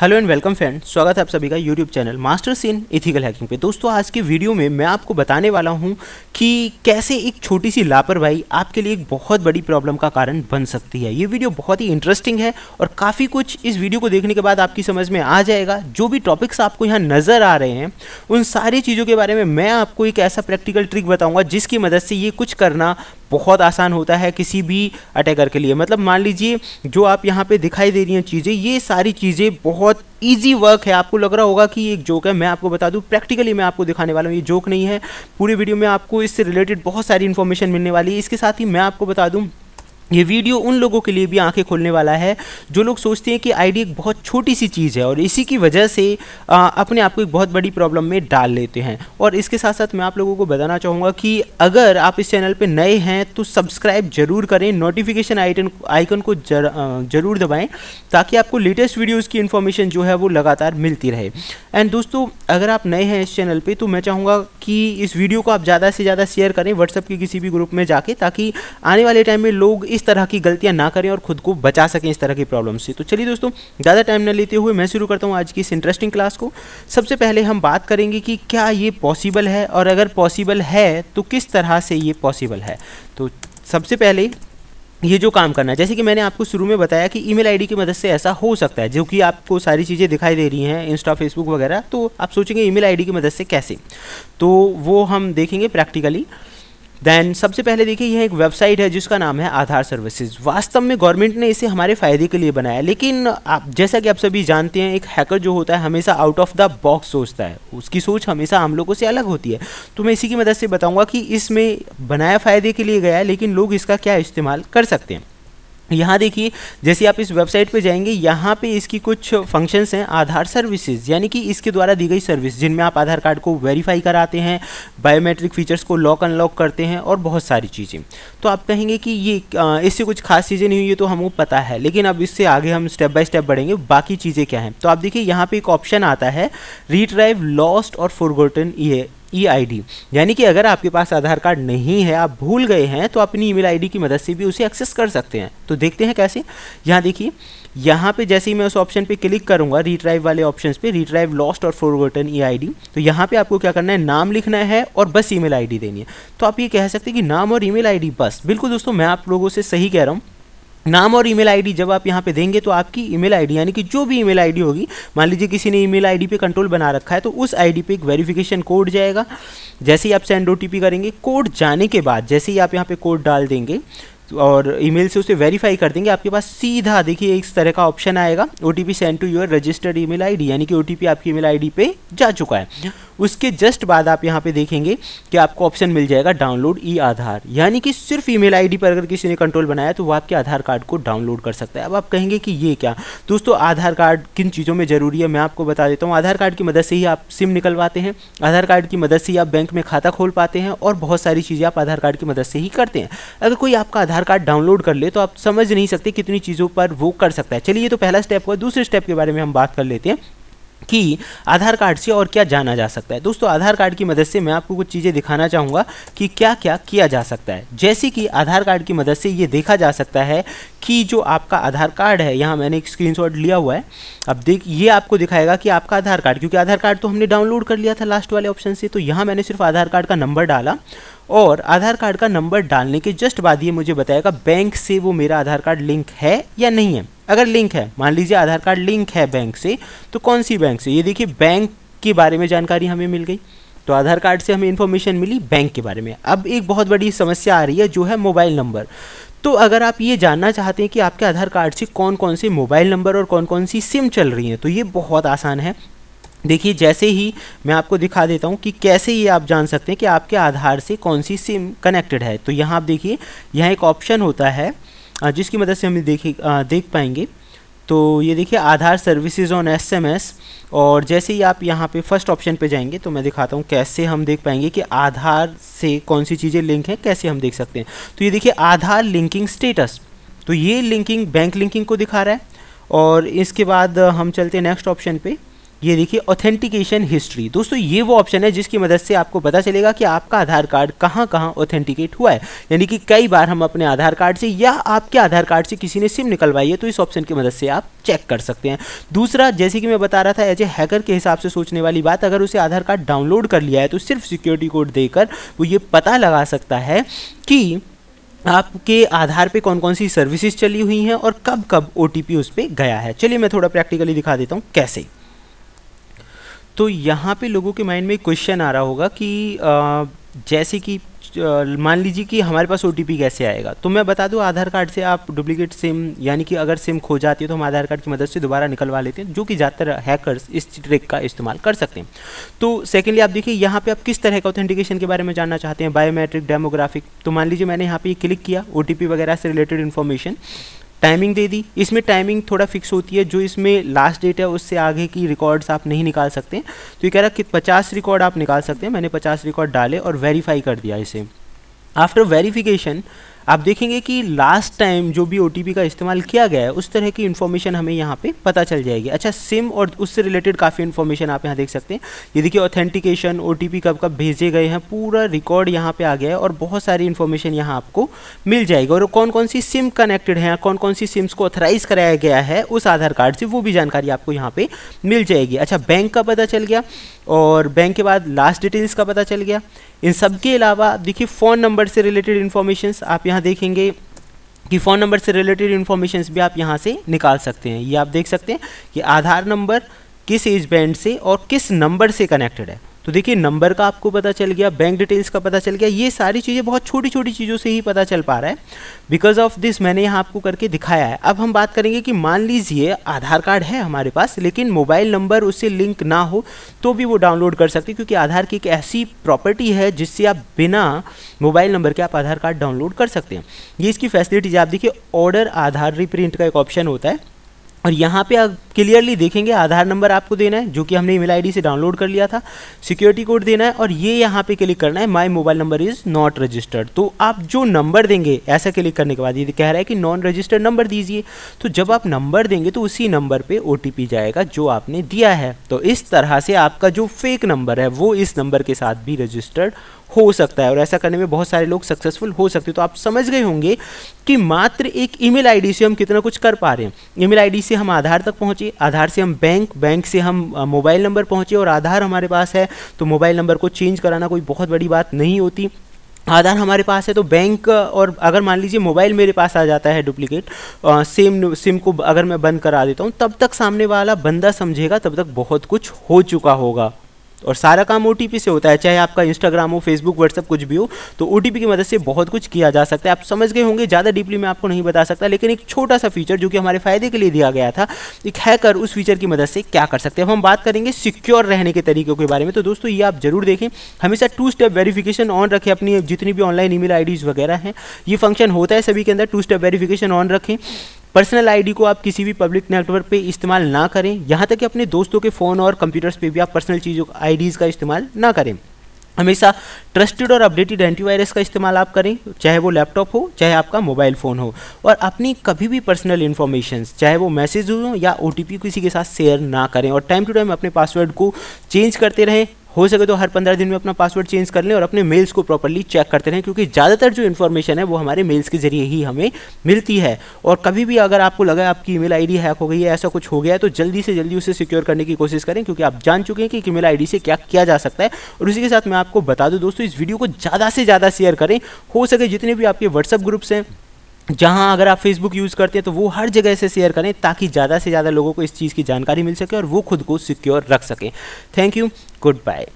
hello and welcome friend स्वागत है आप सभी का YouTube channel masters in ethical hacking पे दोस्तों आज के वीडियो में मैं आपको बताने वाला हूँ कि कैसे एक छोटी सी लापरवाही आपके लिए एक बहुत बड़ी प्रॉब्लम का कारण बन सकती है ये वीडियो बहुत ही इंटरेस्टिंग है और काफ़ी कुछ इस वीडियो को देखने के बाद आपकी समझ में आ जाएगा जो भी टॉपिक्स आपको यहाँ नज़र आ रहे हैं उन सारी चीज़ों के बारे में मैं आपको एक ऐसा प्रैक्टिकल ट्रिक बताऊँगा जिसकी मदद से ये कुछ करना बहुत आसान होता है किसी भी अटैकर के लिए मतलब मान लीजिए जो आप यहाँ पे दिखाई दे रही हैं चीज़ें ये सारी चीज़ें बहुत ईजी वर्क है आपको लग रहा होगा कि ये एक जोक है मैं आपको बता दूँ प्रैक्टिकली मैं आपको दिखाने वाला हूँ ये जोक नहीं है पूरी वीडियो में आपको इससे रिलेटेड बहुत सारी इन्फॉर्मेशन मिलने वाली है इसके साथ ही मैं आपको बता दूँ ये वीडियो उन लोगों के लिए भी आंखें खोलने वाला है जो लोग सोचते हैं कि आईडी एक बहुत छोटी सी चीज़ है और इसी की वजह से आ, अपने आप को एक बहुत बड़ी प्रॉब्लम में डाल लेते हैं और इसके साथ साथ मैं आप लोगों को बताना चाहूँगा कि अगर आप इस चैनल पे नए हैं तो सब्सक्राइब जरूर करें नोटिफिकेशन आइटन आइकन को जर, जरूर दबाएँ ताकि आपको लेटेस्ट वीडियोज़ की इन्फॉर्मेशन जो है वो लगातार मिलती रहे एंड दोस्तों अगर आप नए हैं इस चैनल पर तो मैं चाहूँगा कि इस वीडियो को आप ज़्यादा से ज़्यादा शेयर करें व्हाट्सअप के किसी भी ग्रुप में जाके ताकि आने वाले टाइम में लोग इस तरह की गलतियां ना करें और खुद को बचा सकें इस तरह की प्रॉब्लम से तो चलिए दोस्तों ज़्यादा टाइम न लेते हुए मैं शुरू करता हूँ आज की इस इंटरेस्टिंग क्लास को सबसे पहले हम बात करेंगे कि क्या ये पॉसिबल है और अगर पॉसिबल है तो किस तरह से ये पॉसिबल है तो सबसे पहले ये जो काम करना है जैसे कि मैंने आपको शुरू में बताया कि ईमेल आईडी की मदद से ऐसा हो सकता है जो कि आपको सारी चीज़ें दिखाई दे रही हैं इंस्टा फेसबुक वगैरह तो आप सोचेंगे ईमेल आईडी की मदद से कैसे तो वो हम देखेंगे प्रैक्टिकली देन सबसे पहले देखिए यह एक वेबसाइट है जिसका नाम है आधार सर्विसेज वास्तव में गवर्नमेंट ने इसे हमारे फ़ायदे के लिए बनाया लेकिन आप जैसा कि आप सभी जानते हैं एक हैकर जो होता है हमेशा आउट ऑफ द बॉक्स सोचता है उसकी सोच हमेशा हम लोगों से अलग होती है तो मैं इसी की मदद से बताऊँगा कि इसमें बनाया फ़ायदे के लिए गया लेकिन लोग इसका क्या इस्तेमाल कर सकते हैं यहाँ देखिए जैसे आप इस वेबसाइट पे जाएंगे यहाँ पे इसकी कुछ फंक्शंस हैं आधार सर्विसेज यानी कि इसके द्वारा दी गई सर्विस जिनमें आप आधार कार्ड को वेरीफाई कराते हैं बायोमेट्रिक फीचर्स को लॉक अनलॉक करते हैं और बहुत सारी चीज़ें तो आप कहेंगे कि ये इससे कुछ खास चीज़ें नहीं हुई तो हमको पता है लेकिन अब इससे आगे हम स्टेप बाय स्टेप बढ़ेंगे बाकी चीज़ें क्या हैं तो आप देखिए यहाँ पर एक ऑप्शन आता है रीड्राइव लॉस्ट और फोरगोटन ये ई e आई यानी कि अगर आपके पास आधार कार्ड नहीं है आप भूल गए हैं तो अपनी ईमेल आईडी की मदद से भी उसे एक्सेस कर सकते हैं तो देखते हैं कैसे यहाँ देखिए यहाँ पे जैसे ही मैं उस ऑप्शन पे क्लिक करूँगा रिट्राइव वाले ऑप्शन पे रिट्राइव लॉस्ट और फॉरवर्टन ई आई तो यहाँ पे आपको क्या करना है नाम लिखना है और बस ईमेल आईडी देनी है तो आप ये कह सकते हैं कि नाम और ईमेल आईडी बस बिल्कुल दोस्तों मैं आप लोगों से सही कह रहा हूँ नाम और ईमेल आईडी जब आप यहाँ पे देंगे तो आपकी ईमेल आईडी यानी कि जो भी ईमेल आईडी होगी मान लीजिए किसी ने ईमेल आईडी पे कंट्रोल बना रखा है तो उस आईडी पे एक वेरिफिकेशन कोड जाएगा जैसे ही आप सेंड ओ करेंगे कोड जाने के बाद जैसे ही आप यहाँ पे कोड डाल देंगे और ईमेल से उसे वेरीफाई कर देंगे आपके पास सीधा देखिए इस तरह का ऑप्शन आएगा O T P send to your registered email यानी कि ओ टी पी आपकी ई मेल पे जा चुका है उसके जस्ट बाद आप यहाँ पे देखेंगे कि आपको ऑप्शन मिल जाएगा डाउनलोड ई आधार यानी कि सिर्फ ईमेल आईडी पर अगर किसी ने कंट्रोल बनाया तो वो आपके आधार कार्ड को डाउनलोड कर सकता है अब आप कहेंगे कि ये क्या दोस्तों आधार कार्ड किन चीज़ों में ज़रूरी है मैं आपको बता देता हूँ आधार कार्ड की मदद से ही आप सिम निकलवाते हैं आधार कार्ड की मदद से ही आप बैंक में खाता खोल पाते हैं और बहुत सारी चीज़ें आप आधार कार्ड की मदद से ही करते हैं अगर कोई आपका आधार कार्ड डाउनलोड कर ले तो आप समझ नहीं सकते कितनी चीज़ों पर वो कर सकता है चलिए ये तो पहला स्टेप हुआ दूसरे स्टेप के बारे में हम बात कर लेते हैं कि आधार कार्ड से और क्या जाना जा सकता है दोस्तों आधार कार्ड की मदद से मैं आपको कुछ चीज़ें दिखाना चाहूँगा कि क्या क्या किया जा सकता है जैसे कि आधार कार्ड की मदद से ये देखा जा सकता है कि जो आपका आधार कार्ड है यहाँ मैंने एक स्क्रीनशॉट लिया हुआ है अब देख ये आपको दिखाएगा कि आपका आधार कार्ड क्योंकि आधार कार्ड तो हमने डाउनलोड कर लिया था लास्ट वाले ऑप्शन से तो यहाँ मैंने सिर्फ आधार कार्ड का नंबर डाला और आधार कार्ड का नंबर डालने के जस्ट बाद ये मुझे बताएगा बैंक से वो मेरा आधार कार्ड लिंक है या नहीं है अगर लिंक है मान लीजिए आधार कार्ड लिंक है बैंक से तो कौन सी बैंक से ये देखिए बैंक के बारे में जानकारी हमें मिल गई तो आधार कार्ड से हमें इन्फॉर्मेशन मिली बैंक के बारे में अब एक बहुत बड़ी समस्या आ रही है जो है मोबाइल नंबर तो अगर आप ये जानना चाहते हैं कि आपके आधार कार्ड से कौन कौन से मोबाइल नंबर और कौन कौन सी सिम चल रही हैं तो ये बहुत आसान है देखिए जैसे ही मैं आपको दिखा देता हूँ कि कैसे ये आप जान सकते हैं कि आपके आधार से कौन सी सिम कनेक्टेड है तो यहाँ आप देखिए यहाँ एक ऑप्शन होता है जिसकी मदद से हम देखे देख पाएंगे तो ये देखिए आधार सर्विसेज ऑन एसएमएस और जैसे ही आप यहाँ पे फर्स्ट ऑप्शन पे जाएंगे तो मैं दिखाता हूँ कैसे हम देख पाएंगे कि आधार से कौन सी चीज़ें लिंक हैं कैसे हम देख सकते हैं तो ये देखिए आधार लिंकिंग स्टेटस तो ये लिंकिंग बैंक लिंकिंग को दिखा रहा है और इसके बाद हम चलते हैं नेक्स्ट ऑप्शन पर ये देखिए ऑथेंटिकेशन हिस्ट्री दोस्तों ये वो ऑप्शन है जिसकी मदद से आपको पता चलेगा कि आपका आधार कार्ड कहाँ कहाँ ऑथेंटिकेट हुआ है यानी कि कई बार हम अपने आधार कार्ड से या आपके आधार कार्ड से किसी ने सिम निकलवाई है तो इस ऑप्शन की मदद से आप चेक कर सकते हैं दूसरा जैसे कि मैं बता रहा था एज ए हैकर के हिसाब से सोचने वाली बात अगर उसे आधार कार्ड डाउनलोड कर लिया है तो सिर्फ सिक्योरिटी कोड देकर वो ये पता लगा सकता है कि आपके आधार पे कौन कौन सी सर्विसेज चली हुई हैं और कब कब ओ उस पर गया है चलिए मैं थोड़ा प्रैक्टिकली दिखा देता हूँ कैसे तो यहाँ पे लोगों के माइंड में क्वेश्चन आ रहा होगा कि आ, जैसे कि मान लीजिए कि हमारे पास ओ कैसे आएगा तो मैं बता दूँ आधार कार्ड से आप डुप्लीकेट सिम यानी कि अगर सिम खो जाती है तो हम आधार कार्ड की मदद से दोबारा निकलवा लेते हैं जो कि ज़्यादातर हैकर्स इस ट्रिक का इस्तेमाल कर सकते हैं तो सेकेंडली आप देखिए यहाँ पे आप किस तरह का ऑथेंटिकेशन के बारे में जानना चाहते हैं बायोमेट्रिक डेमोग्राफिक तो मान लीजिए मैंने यहाँ पर क्लिक किया ओ वगैरह से रिलेटेड इन्फॉर्मेशन टाइमिंग दे दी इसमें टाइमिंग थोड़ा फिक्स होती है जो इसमें लास्ट डेट है उससे आगे की रिकॉर्ड्स आप नहीं निकाल सकते तो ये कह रहा कि पचास रिकॉर्ड आप निकाल सकते हैं मैंने पचास रिकॉर्ड डाले और वेरीफाई कर दिया इसे आफ्टर वेरीफिकेशन आप देखेंगे कि लास्ट टाइम जो भी ओ का इस्तेमाल किया गया है उस तरह की इन्फॉर्मेशन हमें यहाँ पे पता चल जाएगी अच्छा सिम और उससे रिलेटेड काफ़ी इन्फॉर्मेशन आप यहाँ देख सकते हैं ये देखिए ऑथेंटिकेशन ओ कब कब भेजे गए हैं पूरा रिकॉर्ड यहाँ पे आ गया है और बहुत सारी इन्फॉर्मेशन यहाँ आपको मिल जाएगी और कौन कौन सी सिम कनेक्टेड हैं कौन कौन सी सिम्स को ऑथराइज कराया गया है उस आधार कार्ड से वो भी जानकारी आपको यहाँ पर मिल जाएगी अच्छा बैंक का पता चल गया और बैंक के बाद लास्ट डिटेल्स का पता चल गया इन सब के अलावा देखिए फ़ोन नंबर से रिलेटेड इन्फॉर्मेशन आप यहाँ देखेंगे कि फ़ोन नंबर से रिलेटेड इन्फॉर्मेशन भी आप यहाँ से निकाल सकते हैं ये आप देख सकते हैं कि आधार नंबर किस एज बैंड से और किस नंबर से कनेक्टेड है तो देखिए नंबर का आपको पता चल गया बैंक डिटेल्स का पता चल गया ये सारी चीज़ें बहुत छोटी छोटी चीज़ों से ही पता चल पा रहा है बिकॉज ऑफ दिस मैंने यहाँ आपको करके दिखाया है अब हम बात करेंगे कि मान लीजिए आधार कार्ड है हमारे पास लेकिन मोबाइल नंबर उससे लिंक ना हो तो भी वो डाउनलोड कर सकते क्योंकि आधार की एक ऐसी प्रॉपर्टी है जिससे आप बिना मोबाइल नंबर के आप आधार कार्ड डाउनलोड कर सकते हैं ये इसकी फैसिलिटीज़ आप देखिए ऑर्डर आधार रिप्रिंट का एक ऑप्शन होता है और यहाँ पे आप क्लियरली देखेंगे आधार नंबर आपको देना है जो कि हमने ईमेल आईडी से डाउनलोड कर लिया था सिक्योरिटी कोड देना है और ये यहाँ पे क्लिक करना है my mobile number is not registered तो आप जो नंबर देंगे ऐसा क्लिक करने के बाद ये कह रहा है कि नॉन रजिस्टर्ड नंबर दीजिए तो जब आप नंबर देंगे तो उसी नंबर पर ओ जाएगा जो आपने दिया है तो इस तरह से आपका जो फेक नंबर है वो इस नंबर के साथ भी रजिस्टर्ड हो सकता है और ऐसा करने में बहुत सारे लोग सक्सेसफुल हो सकते हैं तो आप समझ गए होंगे कि मात्र एक ईमेल आईडी से हम कितना कुछ कर पा रहे हैं ईमेल आईडी से हम आधार तक पहुँचे आधार से हम बैंक बैंक से हम मोबाइल नंबर पहुँचे और आधार हमारे पास है तो मोबाइल नंबर को चेंज कराना कोई बहुत बड़ी बात नहीं होती आधार हमारे पास है तो बैंक और अगर मान लीजिए मोबाइल मेरे पास आ जाता है डुप्लीकेट सिम सिम को अगर मैं बंद करा देता हूँ तब तक सामने वाला बंदा समझेगा तब तक बहुत कुछ हो चुका होगा और सारा काम ओ से होता है चाहे आपका इंस्टाग्राम हो फेसबुक व्हाट्सअप कुछ भी हो तो ओ की मदद से बहुत कुछ किया जा सकता है आप समझ गए होंगे ज़्यादा डीपली मैं आपको नहीं बता सकता लेकिन एक छोटा सा फीचर जो कि हमारे फायदे के लिए दिया गया था एक हैकर उस फीचर की मदद से क्या कर सकते हैं अब हम बात करेंगे सिक्योर रहने के तरीकों के बारे में तो दोस्तों ये आप जरूर देखें हमेशा टू स्टेप वेरीफिकेशन ऑन रखें अपनी जितनी भी ऑनलाइन ईमेल मेल वगैरह हैं ये फंक्शन होता है सभी के अंदर टू स्टेप वेरीफिकेशन ऑन रखें पर्सनल आईडी को आप किसी भी पब्लिक नेटवर्क पे इस्तेमाल ना करें यहाँ तक कि अपने दोस्तों के फ़ोन और कंप्यूटर्स पे भी आप पर्सनल चीज़ों आईडीज़ का इस्तेमाल ना करें हमेशा ट्रस्टेड और अपडेटेड एंटीवायरस का इस्तेमाल आप करें चाहे वो लैपटॉप हो चाहे आपका मोबाइल फ़ोन हो और अपनी कभी भी पर्सनल इन्फॉर्मेशन चाहे वो मैसेज हो या ओ किसी के साथ शेयर ना करें और टाइम टू टाइम अपने पासवर्ड को चेंज करते रहें हो सके तो हर पंद्रह दिन में अपना पासवर्ड चेंज कर लें और अपने मेल्स को प्रॉपरली चेक करते रहें क्योंकि ज़्यादातर जो इन्फॉर्मेशन है वो हमारे मेल्स के जरिए ही हमें मिलती है और कभी भी अगर आपको लगा आपकी ईमेल आईडी हैक हो गई है ऐसा कुछ हो गया है तो जल्दी से जल्दी उसे सिक्योर करने की कोशिश करें क्योंकि आप जान चुके हैं कि ईमेल आईडी से क्या किया जा सकता है और उसी के साथ मैं आपको बता दूँ दोस्तों इस वीडियो को ज़्यादा से ज़्यादा शेयर करें हो सके जितने भी आपके व्हाट्सअप ग्रुप्स हैं जहाँ अगर आप फेसबुक यूज़ करते हैं तो वो हर जगह से शेयर करें ताकि ज़्यादा से ज़्यादा लोगों को इस चीज़ की जानकारी मिल सके और वो खुद को सिक्योर रख सकें थैंक यू गुड बाय